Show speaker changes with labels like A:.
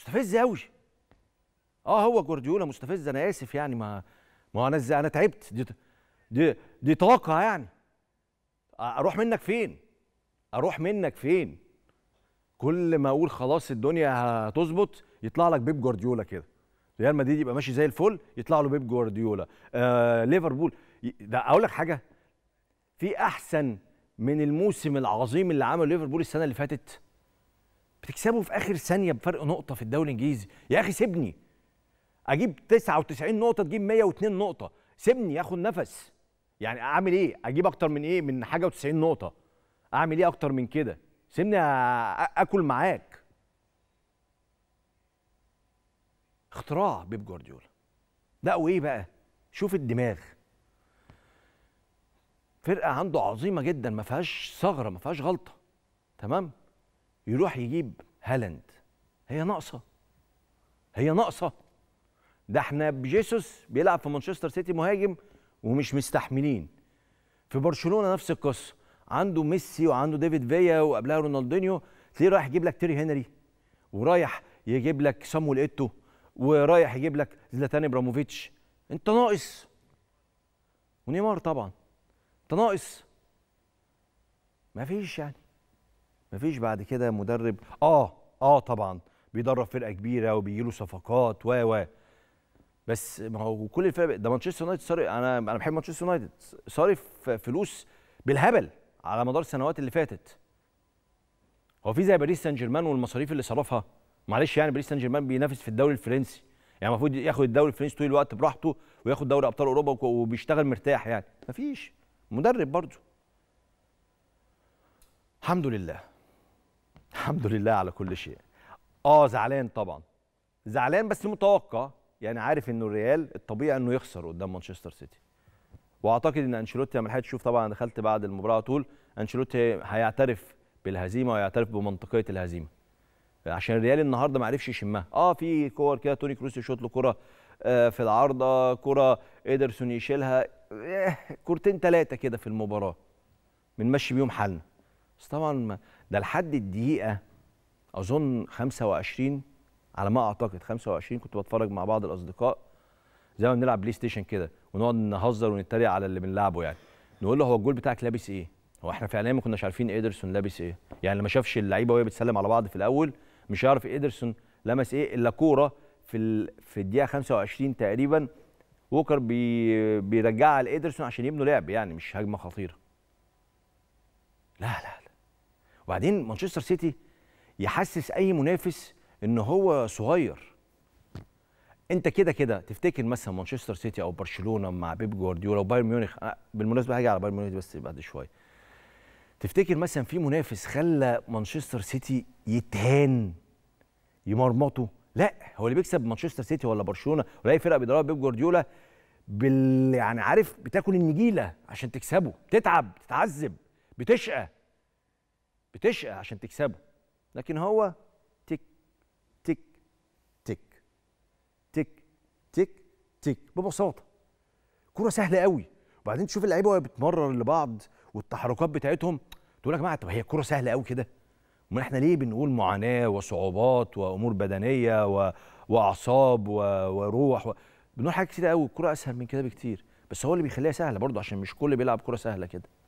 A: مستفز قوي اه هو جوارديولا مستفز انا اسف يعني ما ما انا انا تعبت دي دي دي طاقه يعني اروح منك فين اروح منك فين كل ما اقول خلاص الدنيا هتظبط يطلع لك بيب جوارديولا كده ريال مدريد يبقى ماشي زي الفل يطلع له بيب جوارديولا آه ليفربول ده اقول لك حاجه في احسن من الموسم العظيم اللي عمله ليفربول السنه اللي فاتت بتكسبه في اخر ثانيه بفرق نقطه في الدوري الانجليزي يا اخي سيبني اجيب 99 نقطه تجيب 102 نقطه سيبني اخد نفس يعني اعمل ايه اجيب اكتر من ايه من حاجه و90 نقطه اعمل ايه اكتر من كده سيبني اكل معاك اختراع بيب جوارديولا لا وايه بقى شوف الدماغ فرقه عنده عظيمه جدا ما فيهاش ثغره ما فيهاش غلطه تمام يروح يجيب هالاند هي ناقصه هي ناقصه ده احنا بجيسوس بيلعب في مانشستر سيتي مهاجم ومش مستحملين في برشلونه نفس القصه عنده ميسي وعنده ديفيد فيا وقبلها رونالدينيو تلاقيه رايح يجيب لك تيري هنري ورايح يجيب لك سامو ايتو ورايح يجيب لك زلاتان ابراموفيتش انت ناقص ونيمار طبعا انت ناقص مفيش يعني مفيش بعد كده مدرب اه اه طبعا بيدرب فرقه كبيره وبيجيله صفقات و و بس ما هو كل الفرق ده مانشستر يونايتد صار انا انا بحب مانشستر يونايتد صارف فلوس بالهبل على مدار السنوات اللي فاتت هو في زي باريس سان جيرمان والمصاريف اللي صرفها معلش يعني باريس سان جيرمان بينافس في الدوري الفرنسي يعني المفروض ياخد الدوري الفرنسي طول الوقت براحته وياخد دوري ابطال اوروبا وبيشتغل مرتاح يعني مفيش مدرب برضه الحمد لله الحمد لله على كل شيء اه زعلان طبعا زعلان بس متوقع يعني عارف انه الريال الطبيعي انه يخسر قدام مانشستر سيتي واعتقد ان انشيلوتي ما لحقتش اشوف طبعا دخلت بعد المباراه على طول انشيلوتي هيعترف بالهزيمه ويعترف بمنطقيه الهزيمه عشان الريال النهارده ما عرفش يشمها اه في كور كده توني كروس يشوط له كره آه، في العارضه كره ايدرسون يشيلها آه، كورتين ثلاثه كده في المباراه بنمشي بيهم حالنا بس طبعا ده لحد الدقيقه اظن 25 على ما اعتقد 25 كنت بتفرج مع بعض الاصدقاء زي ما بنلعب بلاي ستيشن كده ونقعد نهزر ونتريق على اللي بنلعبه يعني نقول له هو الجول بتاعك لابس ايه؟ هو احنا فعليا ما كناش عارفين ايدرسون لابس ايه؟ يعني اللي ما شافش اللعيبه وهي بتسلم على بعض في الاول مش هيعرف ايدرسون لمس ايه الا كوره في ال... في الدقيقه 25 تقريبا ووكر بي... بيرجعها لايدرسون عشان يبنوا لعب يعني مش هجمه خطيره. لا لا وبعدين مانشستر سيتي يحسس اي منافس ان هو صغير انت كده كده تفتكر مثلا مانشستر سيتي او برشلونه مع بيب جوارديولا وبايرن ميونخ بالمناسبه هاجي على بايرن ميونخ بس بعد شويه تفتكر مثلا في منافس خلى مانشستر سيتي يتهان يمرمطه لا هو اللي بيكسب مانشستر سيتي ولا برشلونه ولا اي فرقه بيدربها بيب جوارديولا بال يعني عارف بتاكل النجيله عشان تكسبه بتتعب بتتعذب بتشقى بتشقى عشان تكسبه لكن هو تك تك تك تك تك تك ببساطه كرة سهله قوي وبعدين تشوف اللعيبه وهي بتمرر لبعض والتحركات بتاعتهم تقول لك يا جماعه طب هي الكوره سهله قوي كده امال احنا ليه بنقول معاناه وصعوبات وامور بدنيه و... واعصاب و... وروح و... بنقول حاجات كتير قوي الكوره اسهل من كده بكتير بس هو اللي بيخليها سهله برضه عشان مش كل بيلعب كوره سهله كده